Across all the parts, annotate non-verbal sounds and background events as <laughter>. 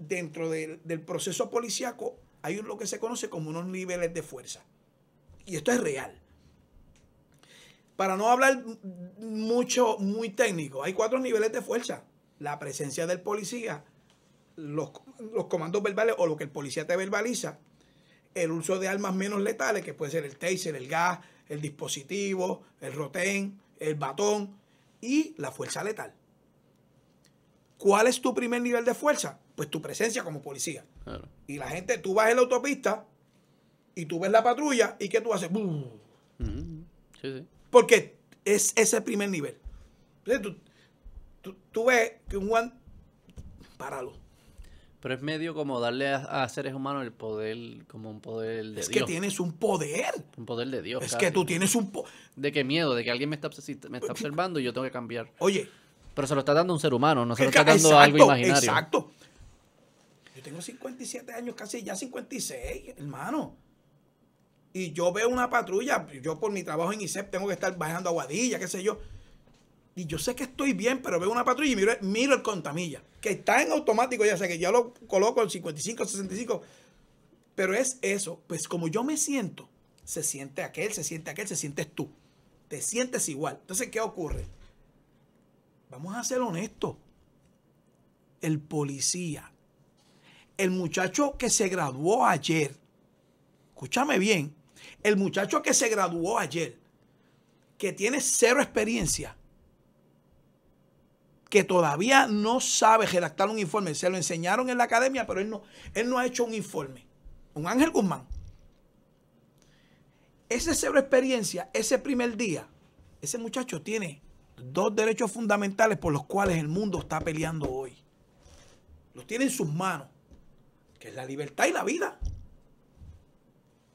dentro del proceso policíaco hay lo que se conoce como unos niveles de fuerza. Y esto es real. Para no hablar mucho, muy técnico, hay cuatro niveles de fuerza. La presencia del policía, los, los comandos verbales o lo que el policía te verbaliza, el uso de armas menos letales, que puede ser el taser, el gas, el dispositivo, el rotén, el batón y la fuerza letal. ¿Cuál es tu primer nivel de fuerza? pues tu presencia como policía. Y la gente, tú vas en la autopista y tú ves la patrulla y que tú haces? Porque es ese primer nivel. tú, ves que un Juan, páralo. Pero es medio como darle a, seres humanos el poder, como un poder de Dios. Es que tienes un poder. Un poder de Dios. Es que tú tienes un poder. De qué miedo, de que alguien me está, me está observando y yo tengo que cambiar. Oye. Pero se lo está dando un ser humano, no se lo está dando algo imaginario. Exacto tengo 57 años, casi ya 56, hermano. Y yo veo una patrulla, yo por mi trabajo en ISEP tengo que estar bajando aguadilla, qué sé yo. Y yo sé que estoy bien, pero veo una patrulla y miro, miro el contamilla, que está en automático, ya sé que yo lo coloco en 55, 65. Pero es eso, pues como yo me siento, se siente aquel, se siente aquel, se sientes tú. Te sientes igual. Entonces, ¿qué ocurre? Vamos a ser honestos. El policía el muchacho que se graduó ayer, escúchame bien, el muchacho que se graduó ayer, que tiene cero experiencia, que todavía no sabe redactar un informe, se lo enseñaron en la academia, pero él no, él no ha hecho un informe, un Ángel Guzmán. Ese cero experiencia, ese primer día, ese muchacho tiene dos derechos fundamentales por los cuales el mundo está peleando hoy. Los tiene en sus manos que es la libertad y la vida.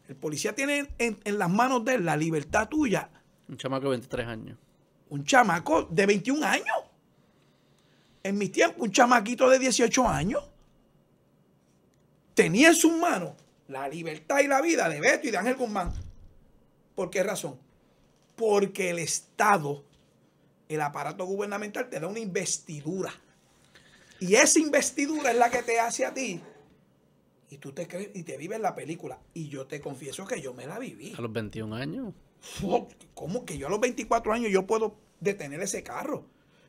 El policía tiene en, las manos de él la libertad tuya. Un chamaco de 23 años. Un chamaco de 21 años. En mis tiempos, un chamaquito de 18 años tenía en sus manos la libertad y la vida de Beto y de Ángel Guzmán. ¿Por qué razón? Porque el Estado, el aparato gubernamental, te da una investidura. Y esa investidura es la que te hace a ti y tú te crees y te vives la película. Y yo te confieso que yo me la viví. A los 21 años. ¿Cómo que yo a los 24 años yo puedo detener ese carro?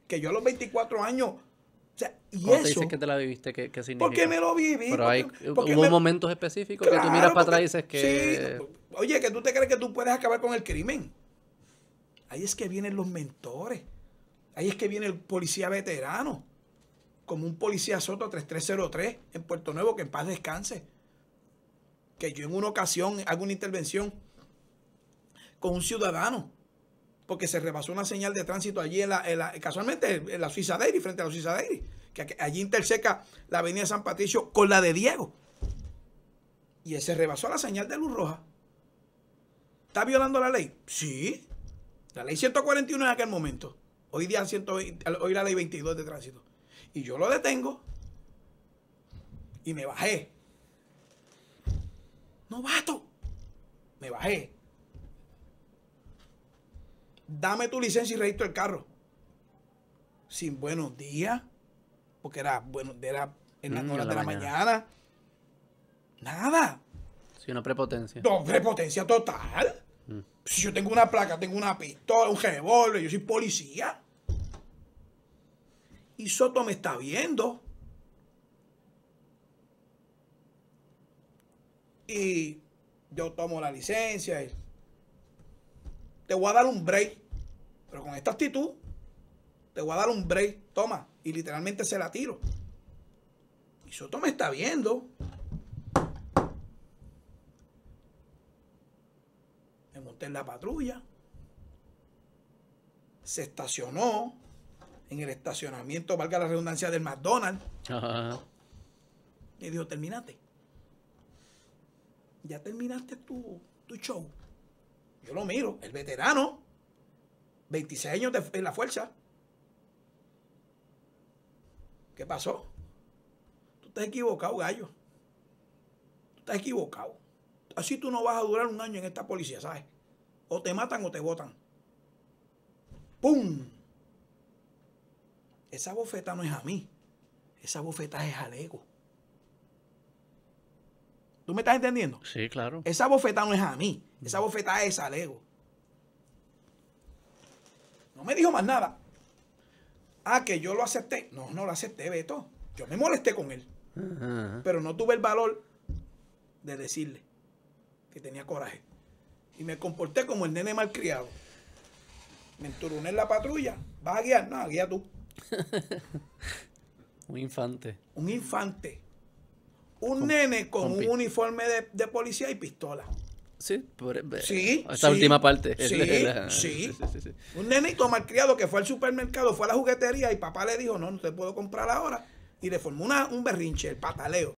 Que yo a los 24 años o sea, y ¿Cómo te dices que te la viviste? qué Porque me lo viví. Pero hay, porque momentos específicos que tú miras para atrás y dices que... Pues, oye, que tú te crees que tú puedes acabar con el crimen. Ahí es que vienen los mentores. Ahí es que viene el policía veterano como un policía Soto 3303 en Puerto Nuevo, que en paz descanse. Que yo en una ocasión hago una intervención con un ciudadano, porque se rebasó una señal de tránsito allí, en casualmente en la Suiza Dairy, frente a la Suiza Dairy, que allí interseca la avenida San Patricio con la de Diego. Y ese se rebasó la señal de luz roja. ¿Está violando la ley? Sí. La ley 141 en aquel momento. Hoy día hoy la ley 22 de tránsito. Y yo lo detengo. Y me bajé. No bato. Me bajé. Dame tu licencia y registro el carro. Sin buenos días. Porque era, bueno, era en las mm, horas de la mañana. Nada. Si una prepotencia. No, prepotencia total. Mm. Si yo tengo una placa, tengo una pistola, un revólver, yo soy policía. Y Soto me está viendo. Y yo tomo la licencia. Y te voy a dar un break. Pero con esta actitud, te voy a dar un break. Toma. Y literalmente se la tiro. Y Soto me está viendo. Me monté en la patrulla. Se estacionó en el estacionamiento, valga la redundancia, del McDonald's. Y dijo, terminate. Ya terminaste tu, tu show. Yo lo miro, el veterano, 26 años en la fuerza. ¿Qué pasó? Tú estás equivocado, gallo. Tú estás equivocado. Así tú no vas a durar un año en esta policía, ¿sabes? O te matan o te botan. ¡Pum! Esa bofeta no es a mí. Esa bofeta es al ego. ¿Tú me estás entendiendo? Sí, claro. Esa bofeta no es a mí. Esa mm. bofeta es al ego. No me dijo más nada. Ah, que yo lo acepté. No, no lo acepté, Beto. Yo me molesté con él. Pero no tuve el valor de decirle que tenía coraje. Y me comporté como el nene malcriado. Me enturuné en la patrulla. ¿Vas a guiar? No, guía tú. <laughs> un infante. Un infante. Un nene con, un uniforme de, policía y pistola. Sí, e- sí esta última parte. <laughs> Sí, sí. Un nenito malcriado que fue al supermercado, fue a la juguetería y papá le dijo, no, no te puedo comprar ahora. Y le formó una, un berrinche, el pataleo.